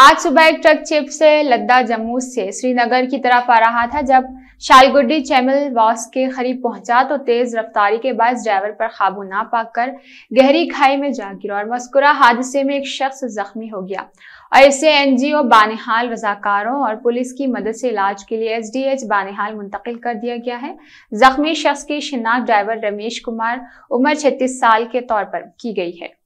आज सुबह एक ट्रक चिप से लद्दा जम्मू से श्रीनगर की तरफ आ रहा था जब शालगुडी चैमल वॉस के करीब पहुंचा तो तेज रफ्तारी के बाद ड्राइवर पर काबू ना पाकर गहरी खाई में जा गिरा और मस्कुरा हादसे में एक शख्स जख्मी हो गया और इसे एनजीओ बानिहाल रजाकारों और पुलिस की मदद से इलाज के लिए एसडीएच बानिहाल मुंतकिल कर दिया गया है जख्मी शख्स की शिनाख्त ड्राइवर रमेश कुमार उम्र छत्तीस साल के तौर पर की गई है